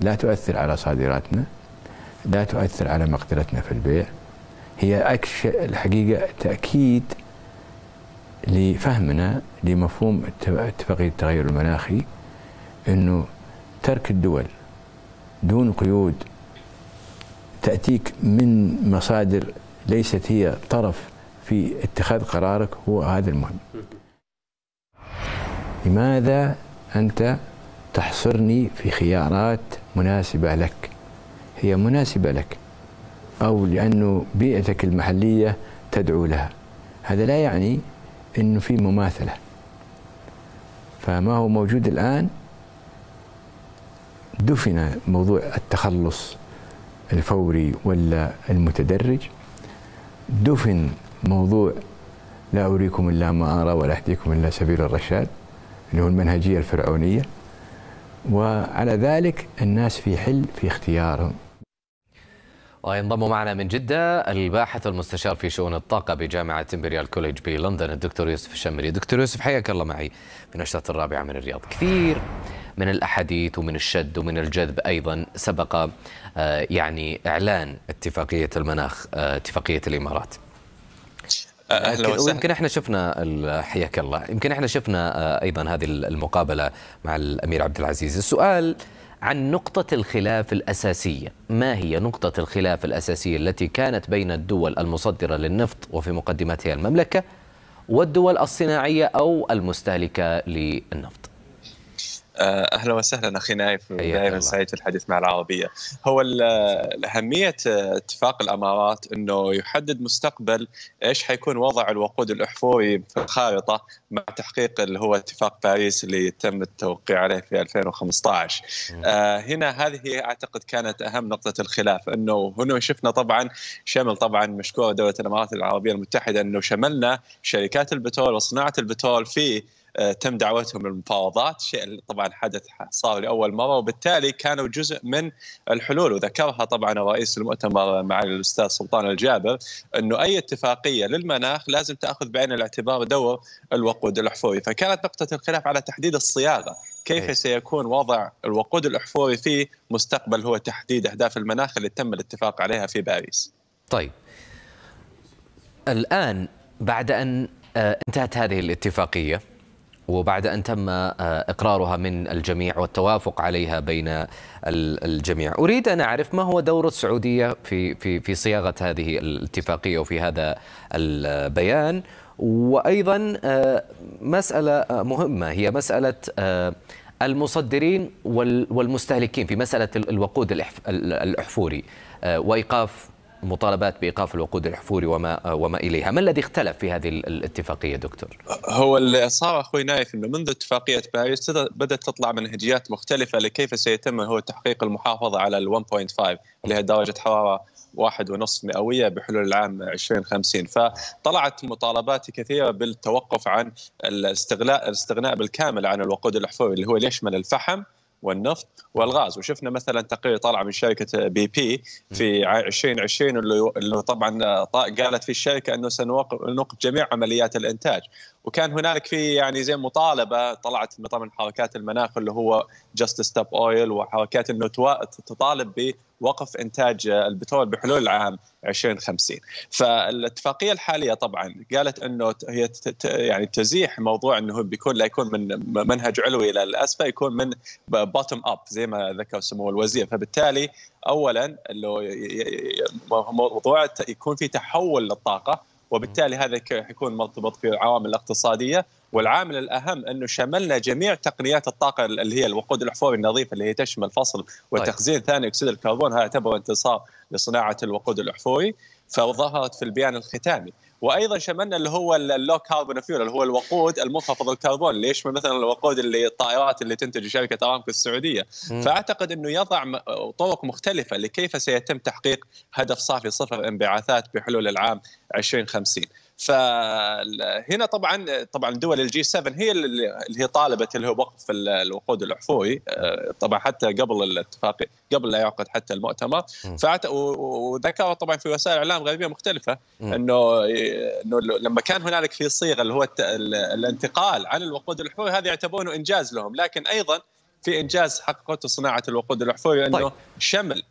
لا تؤثر على صادراتنا لا تؤثر على مقدرتنا في البيع هي أكش الحقيقة تأكيد لفهمنا لمفهوم اتفاقية التغير المناخي أنه ترك الدول دون قيود تأتيك من مصادر ليست هي طرف في اتخاذ قرارك هو هذا المهم لماذا أنت تحصرني في خيارات مناسبة لك هي مناسبة لك أو لأنه بيئتك المحلية تدعو لها هذا لا يعني أنه في مماثلة فما هو موجود الآن دفن موضوع التخلص الفوري ولا المتدرج دفن موضوع لا أريكم إلا ما أرى ولا أهديكم إلا سبيل الرشاد اللي هو المنهجية الفرعونية وعلى ذلك الناس في حل في اختيارهم وينضم معنا من جدة الباحث المستشار في شؤون الطاقة بجامعة امبريال كوليج بلندن الدكتور يوسف الشمري دكتور يوسف حياك الله معي في نشرة الرابعة من الرياض كثير من الأحاديث ومن الشد ومن الجذب أيضا سبق آه، يعني إعلان اتفاقية المناخ آه، اتفاقية الإمارات اهلا وسهلا يمكن احنا شفنا حياك الله يمكن احنا شفنا آه، ايضا هذه المقابله مع الامير عبد العزيز السؤال عن نقطة الخلاف الأساسية ما هي نقطة الخلاف الأساسية التي كانت بين الدول المصدرة للنفط وفي مقدمتها المملكة والدول الصناعية أو المستهلكة للنفط آه، اهلا وسهلا اخي نايف دائما سعيد في الحديث مع العربيه هو اهميه آه، اتفاق الامارات انه يحدد مستقبل ايش حيكون وضع الوقود الاحفوري في الخارطه مع تحقيق اللي هو اتفاق باريس اللي تم التوقيع عليه في 2015 آه هنا هذه اعتقد كانت اهم نقطه الخلاف انه هنا شفنا طبعا شمل طبعا مشكور دوله الامارات العربيه المتحده انه شملنا شركات البترول وصناعه البترول في آه، تم دعوتهم للمفاوضات شيء طبعا حدث صار لاول مره وبالتالي كانوا جزء من الحلول وذكرها طبعا رئيس المؤتمر مع الاستاذ سلطان الجابر انه اي اتفاقيه للمناخ لازم تاخذ بعين الاعتبار دور الوقود الاحفوري فكانت نقطه الخلاف على تحديد الصياغه كيف إيه. سيكون وضع الوقود الاحفوري في مستقبل هو تحديد اهداف المناخ اللي تم الاتفاق عليها في باريس طيب الان بعد ان آه، انتهت هذه الاتفاقيه وبعد أن تم آه، إقرارها من الجميع والتوافق عليها بين الجميع أريد أن أعرف ما هو دور السعودية في, في, في صياغة هذه الاتفاقية وفي هذا البيان وأيضا آه، مسألة آه، مهمة هي مسألة المصدرين والمستهلكين في مسألة الوقود الأحفوري وإيقاف مطالبات بايقاف الوقود الحفوري وما وما اليها، ما الذي اختلف في هذه الاتفاقيه دكتور؟ هو اللي صار اخوي نايف انه منذ اتفاقيه باريس بدات تطلع منهجيات مختلفه لكيف سيتم هو تحقيق المحافظه على ال 1.5 اللي هي درجه حراره واحد ونصف مئوية بحلول العام 2050 فطلعت مطالبات كثيرة بالتوقف عن الاستغلاء الاستغناء بالكامل عن الوقود الأحفوري اللي هو يشمل الفحم والنفط والغاز وشفنا مثلا تقرير طالع من شركه بي بي في 2020 اللي طبعا قالت في الشركه انه سنوقف جميع عمليات الانتاج وكان هنالك في يعني زي مطالبه طلعت من طبعا حركات المناخ اللي هو جاست ستوب اويل وحركات انه تطالب وقف انتاج البترول بحلول العام 2050 فالاتفاقيه الحاليه طبعا قالت انه هي يعني تزيح موضوع انه بيكون لا يكون من منهج علوي الى الاسفل يكون من بوتوم اب زي ما ذكر سمو الوزير فبالتالي اولا انه موضوع يكون في تحول للطاقه وبالتالي هذا حيكون مرتبط في العوامل الاقتصاديه والعامل الاهم انه شملنا جميع تقنيات الطاقه اللي هي الوقود الاحفوري النظيف اللي هي تشمل فصل طيب. وتخزين ثاني اكسيد الكربون هذا تبغى انتصار لصناعه الوقود الاحفوري فظهرت في البيان الختامي وايضا شملنا اللي هو اللو كاربون فيول اللي هو الوقود المنخفض الكربون ليش مثلا الوقود اللي الطائرات اللي تنتج شركه ارامكو السعوديه فاعتقد انه يضع طرق مختلفه لكيف سيتم تحقيق هدف صافي صفر انبعاثات بحلول العام 2050 فهنا طبعا طبعا دول الجي 7 هي اللي هي طالبت اللي هو وقف الوقود العفوي آه، طبعا حتى قبل الاتفاق قبل لا يعقد حتى المؤتمر وذكروا طبعا في وسائل الاعلام غربيه مختلفه انه انه لما كان هنالك في صيغه اللي هو الانتقال عن الوقود العفوي هذا يعتبرونه انجاز لهم لكن ايضا في انجاز حققته صناعه الوقود الاحفوري انه طيب. شمل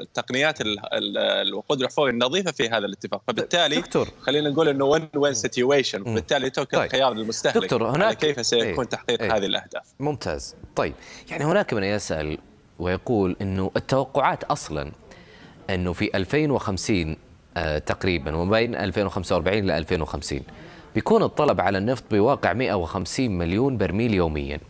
التقنيات الوقود الاحفوري النظيفه في هذا الاتفاق فبالتالي دكتور. خلينا نقول انه وين وين سيتويشن وبالتالي توكل طيب. خيار للمستهلك دكتور هناك كيف سيكون ايه. تحقيق ايه. هذه الاهداف ممتاز طيب يعني هناك من يسال ويقول انه التوقعات اصلا انه في 2050 آه، تقريبا وما بين 2045 ل 2050 بيكون الطلب على النفط بواقع 150 مليون برميل يوميا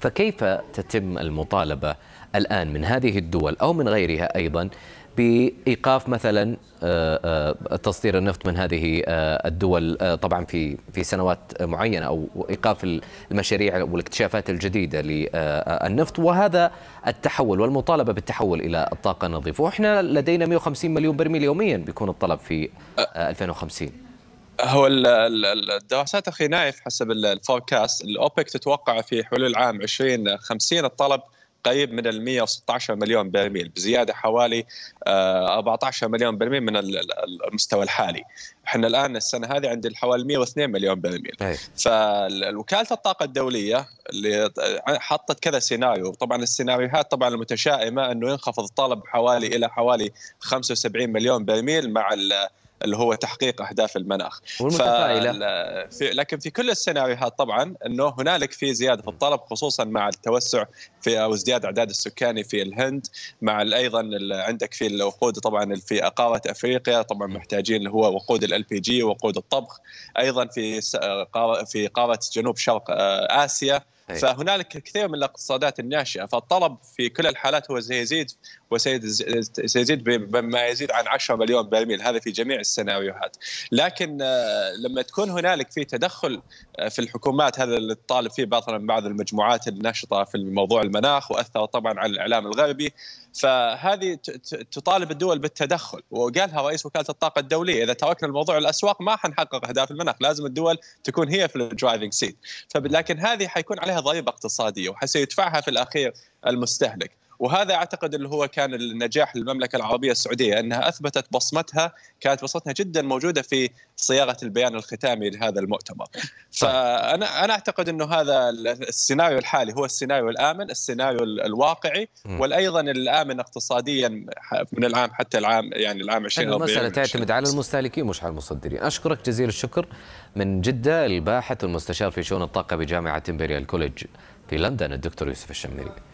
فكيف تتم المطالبة الآن من هذه الدول أو من غيرها أيضا بايقاف مثلا آه، آه، تصدير النفط من هذه آه، الدول طبعا في في سنوات معينه او ايقاف المشاريع والاكتشافات الجديده للنفط وهذا التحول والمطالبه بالتحول الى الطاقه النظيفه واحنا لدينا 150 مليون برميل يوميا بيكون الطلب في 2050 هو الدراسات اخي نايف حسب الفوركاست الاوبك تتوقع في حلول العام 2050 الطلب قريب من ال 116 مليون برميل بزياده حوالي 14 آه، مليون برميل من المستوى الحالي. احنا الان السنه هذه عند حوالي 102 مليون برميل. فوكاله الطاقه الدوليه اللي حطت كذا سيناريو، طبعا السيناريوهات طبعا المتشائمه انه ينخفض الطلب حوالي الى حوالي 75 مليون برميل مع اللي هو تحقيق اهداف المناخ والمتفائله ف... لكن في كل السيناريوهات طبعا انه هنالك في زياده في الطلب خصوصا مع التوسع في او ازدياد اعداد السكاني في الهند مع ايضا عندك في الوقود طبعا في قاره افريقيا طبعا محتاجين اللي هو وقود ال بي جي وقود الطبخ ايضا في في قاره جنوب شرق آه، اسيا إيه. فهنالك كثير من الاقتصادات الناشئه فالطلب في كل الحالات هو سيزيد وسيزيد بما يزيد عن 10 مليون برميل هذا في جميع السيناريوهات لكن آه، لما تكون هنالك في تدخل آه، في الحكومات هذا اللي تطالب فيه مثلا بعض المجموعات الناشطه في موضوع المناخ واثر طبعا على الاعلام الغربي فهذه تطالب الدول بالتدخل وقالها رئيس وكاله الطاقه الدوليه اذا تركنا الموضوع الاسواق ما حنحقق اهداف المناخ لازم الدول تكون هي في الدرايفنج سيت لكن هذه حيكون عليها ضريبه اقتصاديه وحسيدفعها في الاخير المستهلك وهذا اعتقد اللي هو كان النجاح للمملكه العربيه السعوديه انها اثبتت بصمتها كانت بصمتها جدا موجوده في صياغه البيان الختامي لهذا المؤتمر. فانا انا اعتقد انه هذا السيناريو الحالي هو السيناريو الامن، السيناريو الواقعي والايضا الامن اقتصاديا من العام حتى العام يعني العام 2040 المساله تعتمد على المستهلكين مش على المصدرين. اشكرك جزيل الشكر من جده الباحث والمستشار في شؤون الطاقه بجامعه امبريال كوليدج في لندن الدكتور يوسف الشمري.